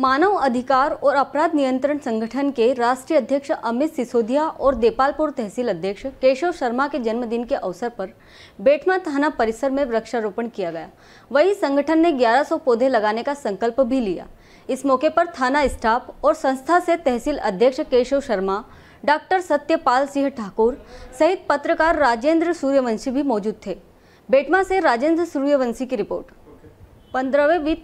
मानव अधिकार और अपराध नियंत्रण संगठन के राष्ट्रीय अध्यक्ष अमित सिसोदिया और देपालपुर तहसील अध्यक्ष केशव शर्मा के जन्मदिन के अवसर पर बेटमा थाना परिसर में वृक्षारोपण किया गया वहीं संगठन ने 1100 पौधे लगाने का संकल्प भी लिया इस मौके पर थाना स्टाफ और संस्था से तहसील अध्यक्ष केशव शर्मा डॉक्टर सत्यपाल सिंह ठाकुर सहित पत्रकार राजेंद्र सूर्यवंशी भी मौजूद थे बेटमा से राजेंद्र सूर्यवंशी की रिपोर्ट पंद्रहवें वित्त